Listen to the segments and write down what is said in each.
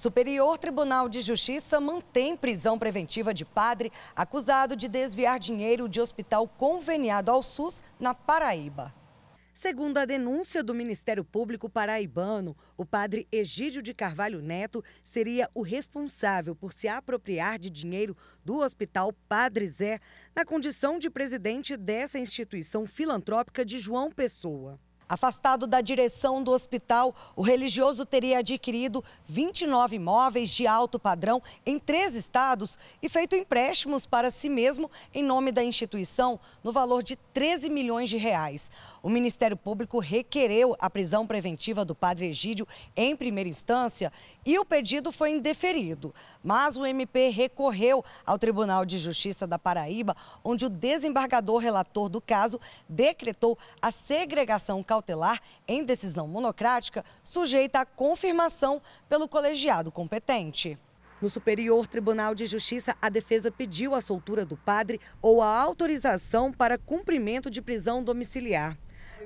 Superior Tribunal de Justiça mantém prisão preventiva de padre acusado de desviar dinheiro de hospital conveniado ao SUS na Paraíba. Segundo a denúncia do Ministério Público Paraibano, o padre Egídio de Carvalho Neto seria o responsável por se apropriar de dinheiro do Hospital Padre Zé, na condição de presidente dessa instituição filantrópica de João Pessoa. Afastado da direção do hospital, o religioso teria adquirido 29 imóveis de alto padrão em três estados e feito empréstimos para si mesmo em nome da instituição no valor de 13 milhões de reais. O Ministério Público requereu a prisão preventiva do padre Egídio em primeira instância e o pedido foi indeferido. Mas o MP recorreu ao Tribunal de Justiça da Paraíba, onde o desembargador relator do caso decretou a segregação cautelar cautelar em decisão monocrática sujeita à confirmação pelo colegiado competente. No Superior Tribunal de Justiça, a defesa pediu a soltura do padre ou a autorização para cumprimento de prisão domiciliar.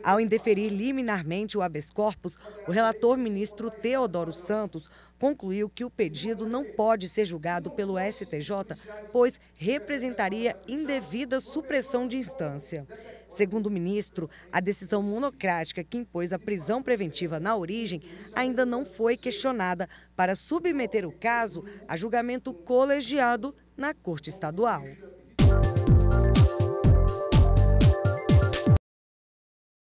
Ao indeferir liminarmente o habeas corpus, o relator ministro Teodoro Santos concluiu que o pedido não pode ser julgado pelo STJ, pois representaria indevida supressão de instância. Segundo o ministro, a decisão monocrática que impôs a prisão preventiva na origem ainda não foi questionada para submeter o caso a julgamento colegiado na Corte Estadual.